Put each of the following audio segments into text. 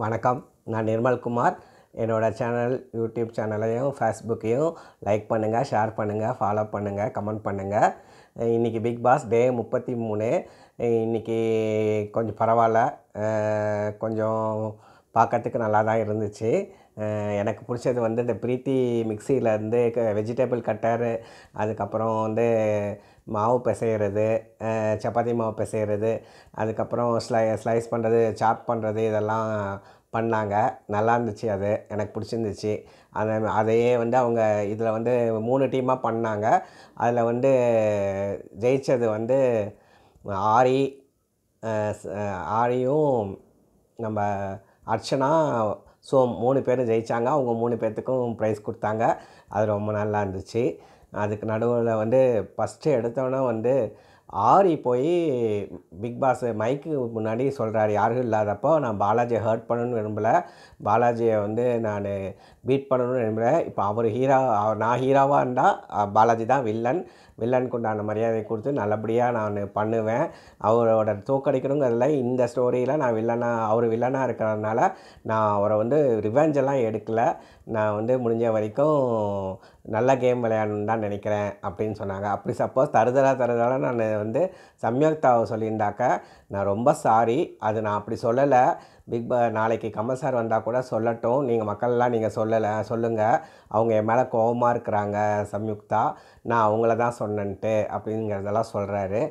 வணக்கம் நான் நிர்மல்குமார் என்னோடய சேனல் யூடியூப் சேனலையும் ஃபேஸ்புக்கையும் லைக் பண்ணுங்கள் ஷேர் பண்ணுங்கள் ஃபாலோ பண்ணுங்கள் கமெண்ட் பண்ணுங்கள் இன்றைக்கி பிக் பாஸ் டே முப்பத்தி மூணு இன்றைக்கி கொஞ்சம் பரவாயில்ல கொஞ்சம் பார்க்கறதுக்கு நல்லா தான் இருந்துச்சு எனக்கு பிடிச்சது வந்து இந்த பிரீத்தி மிக்சியில் வந்து வெஜிடபிள் கட்டரு அதுக்கப்புறம் வந்து மாவு பிசைகிறது சப்பாத்தி மாவு பிசைகிறது அதுக்கப்புறம் ஸ்லை ஸ்லைஸ் பண்ணுறது சாப் பண்ணுறது இதெல்லாம் பண்ணாங்க நல்லா இருந்துச்சு அது எனக்கு பிடிச்சிருந்துச்சு அதை அதையே வந்து அவங்க இதில் வந்து மூணு டீமாக பண்ணாங்க அதில் வந்து ஜெயித்தது வந்து ஆரி ஆரியும் நம்ம அர்ச்சனா ஸோ மூணு பேரும் ஜெயித்தாங்க அவங்க மூணு பேர்த்துக்கும் ப்ரைஸ் கொடுத்தாங்க அது ரொம்ப நல்லா இருந்துச்சு அதுக்கு நடுவில் வந்து ஃபஸ்ட்டு எடுத்தோன்னே வந்து ஆரி போய் பிக் பாஸ் மைக்கு முன்னாடி சொல்கிறார் யாரும் இல்லாதப்போ நான் பாலாஜியை ஹர்ட் பண்ணணும்னு விரும்பலை பாலாஜியை வந்து நான் பீட் பண்ணணும்னு விரும்பலை இப்போ அவர் அவர் நான் ஹீரோவாக இருந்தால் பாலாஜி தான் வில்லன் வில்லனுக்கு உண்டான மரியாதை கொடுத்து நல்லபடியாக நான் பண்ணுவேன் அவரோட தோக்கடிக்கணுங்கிறதுல இந்த ஸ்டோரியில் நான் வில்லனாக அவர் வில்லனாக இருக்கிறதுனால நான் அவரை வந்து ரிவெஞ்செல்லாம் எடுக்கலை நான் வந்து முடிஞ்ச வரைக்கும் நல்ல கேம் விளையாடணுன்னு தான் நினைக்கிறேன் அப்படின்னு சொன்னாங்க அப்படி சப்போஸ் தருதலாக தருதலாக நான் வந்து சம்யுக்தாவை சொல்லியிருந்தாக்க நான் ரொம்ப சாரி அது நான் அப்படி சொல்லலை பிக் பா நாளைக்கு கமல் சார் வந்தால் கூட சொல்லட்டும் நீங்கள் மக்கள்லாம் நீங்கள் சொல்லலை சொல்லுங்கள் அவங்க என் மேலே கோபமாக இருக்கிறாங்க சம்யுக்தா நான் அவங்கள தான் சொன்னன்ட்டு அப்படிங்கிறதெல்லாம் சொல்கிறாரு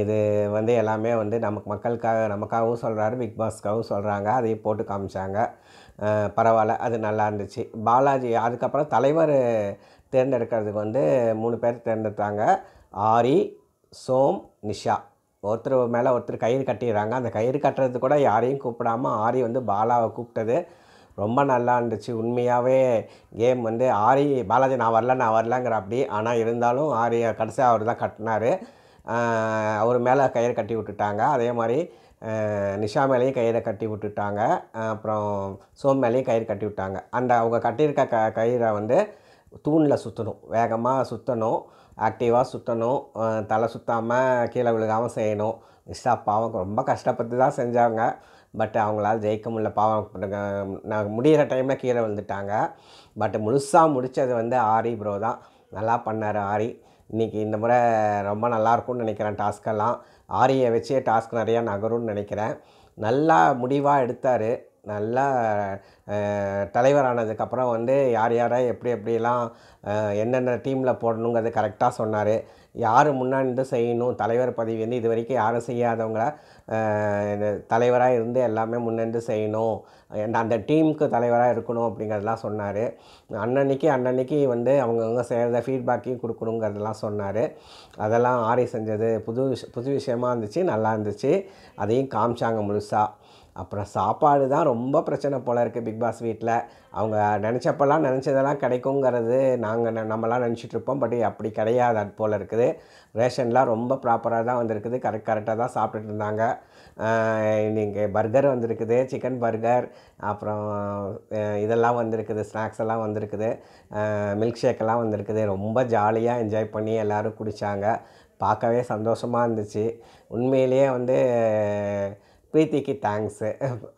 இது வந்து எல்லாமே வந்து நமக்கு மக்களுக்காக நமக்காகவும் சொல்கிறாரு பிக் பாஸ்க்காகவும் சொல்கிறாங்க அதையும் போட்டு காமிச்சாங்க பரவாயில்ல அது நல்லா இருந்துச்சு பாலாஜி அதுக்கப்புறம் தலைவர் தேர்ந்தெடுக்கிறதுக்கு வந்து மூணு பேர் தேர்ந்தெடுத்தாங்க ஆரி சோம் நிஷா ஒருத்தர் மேலே ஒருத்தர் கயிறு கட்டிடுறாங்க அந்த கயிறு கட்டுறது கூட யாரையும் கூப்பிடாமல் ஆரி வந்து பாலாவை கூப்பிட்டது ரொம்ப நல்லா இருந்துச்சு உண்மையாகவே கேம் வந்து ஆரி பாலாஜி நான் வரல நான் வரலங்கிற அப்படி ஆனால் இருந்தாலும் ஆரியை கடைசியாக அவர் தான் கட்டினார் அவர் மேலே கயிறு கட்டி விட்டுட்டாங்க அதே மாதிரி நிஷா மேலேயும் கயிறை கட்டி விட்டுட்டாங்க அப்புறம் சோம் மேலேயும் கயிறு கட்டி விட்டாங்க அந்த அவங்க கட்டியிருக்க க கயிறை வந்து தூணில் சுற்றணும் வேகமாக சுற்றணும் ஆக்டிவாக சுற்றணும் தலை சுற்றாமல் கீழே விழுகாமல் செய்யணும் நிஷா பாவம் ரொம்ப கஷ்டப்பட்டு தான் செஞ்சாங்க பட் அவங்களால் ஜெயிக்க முடியல பாவம் நான் முடிகிற டைமில் கீழே விழுந்துட்டாங்க பட் முழுசாக முடித்தது வந்து ஆரி ப்ரோ தான் நல்லா பண்ணார் ஆரி இன்றைக்கி இந்த முறை ரொம்ப நல்லாயிருக்கும்னு நினைக்கிறேன் டாஸ்க்கெல்லாம் ஆரியை வச்சே டாஸ்க் நிறையா நகரும்னு நினைக்கிறேன் நல்லா முடிவாக எடுத்தார் நல்லா தலைவரானதுக்கப்புறம் வந்து யார் யாரை எப்படி எப்படிலாம் என்னென்ன டீமில் போடணுங்கிறது கரெக்டாக சொன்னார் யார் முன்னாடி செய்யணும் தலைவர் பதவி வந்து இது வரைக்கும் யாரும் செய்யாதவங்கள தலைவராக இருந்து எல்லாமே முன்னெண்டு செய்யணும் அந்த டீமுக்கு தலைவராக இருக்கணும் அப்படிங்கிறதெல்லாம் சொன்னார் அன்னன்னைக்கு அன்னன்னைக்கு வந்து அவங்கவுங்க செய்கிறத ஃபீட்பேக்கையும் கொடுக்கணுங்கிறதெல்லாம் சொன்னார் அதெல்லாம் ஆரி செஞ்சது புது விஷ் புது விஷயமாக இருந்துச்சு நல்லா இருந்துச்சு அதையும் காமிச்சாங்க முழுசாக அப்புறம் சாப்பாடு தான் ரொம்ப பிரச்சனை போல் இருக்குது பிக் பாஸ் வீட்டில் அவங்க நினச்சப்பெல்லாம் நினச்சதெல்லாம் கிடைக்குங்கிறது நாங்கள் நம்மளாம் நினச்சிட்ருப்போம் பட் அப்படி கிடையாது அது போல் இருக்குது ரேஷன்லாம் ரொம்ப ப்ராப்பராக தான் வந்திருக்குது கரெக்ட் கரெக்டாக தான் சாப்பிட்டுட்டு இருந்தாங்க நீங்கள் பர்கர் வந்திருக்குது சிக்கன் பர்கர் அப்புறம் இதெல்லாம் வந்திருக்குது ஸ்நாக்ஸ் எல்லாம் வந்திருக்குது மில்க் ஷேக்கெல்லாம் வந்திருக்குது ரொம்ப ஜாலியாக என்ஜாய் பண்ணி எல்லோரும் குடித்தாங்க பார்க்கவே சந்தோஷமாக இருந்துச்சு உண்மையிலேயே வந்து பிரீத்திக்கு தேங்க்ஸு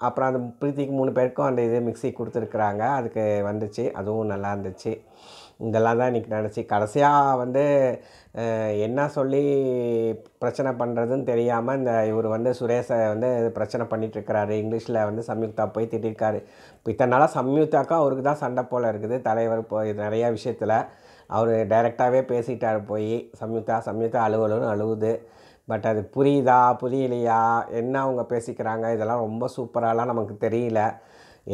அப்புறம் அந்த பிரீத்திக்கு மூணு பேருக்கும் அந்த இது மிக்சி கொடுத்துருக்குறாங்க அதுக்கு வந்துச்சு அதுவும் நல்லா இருந்துச்சு இதெல்லாம் தான் இன்றைக்கி நினச்சி கடைசியாக வந்து என்ன சொல்லி பிரச்சனை பண்ணுறதுன்னு தெரியாமல் இந்த இவர் வந்து சுரேஷை வந்து பிரச்சனை பண்ணிகிட்ருக்கிறாரு இங்கிலீஷில் வந்து சம்யுக்தா போய் திட்டிருக்காரு இப்போ இத்தனை நாளாக சம்யுக்தாக்கா அவருக்கு தான் சண்டை போல் இருக்குது தலைவர் போய் நிறையா விஷயத்தில் அவர் டைரெக்டாகவே பேசிட்டார் போய் சம்யுக்தா சம்யுக்தா அழுவலுன்னு அழுகுது பட் அது புரியுதா புரியலையா என்ன அவங்க பேசிக்கிறாங்க இதெல்லாம் ரொம்ப சூப்பராகலாம் நமக்கு தெரியல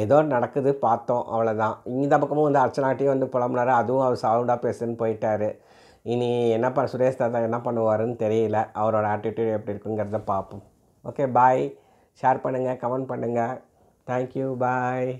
ஏதோ நடக்குது பார்த்தோம் அவ்வளோதான் இந்த பக்கமும் வந்து அர்ச்சனாட்டையும் வந்து புலம்புனாரு அதுவும் அவர் சவுண்டாக பேசுன்னு போயிட்டார் இனி என்ன பண்ண சுரேஷ் தாத்தா என்ன பண்ணுவாருன்னு தெரியல அவரோட ஆட்டிடியூட் எப்படி இருக்குங்கிறத பார்ப்போம் ஓகே பாய் ஷேர் பண்ணுங்கள் கமெண்ட் பண்ணுங்கள் தேங்க்யூ பாய்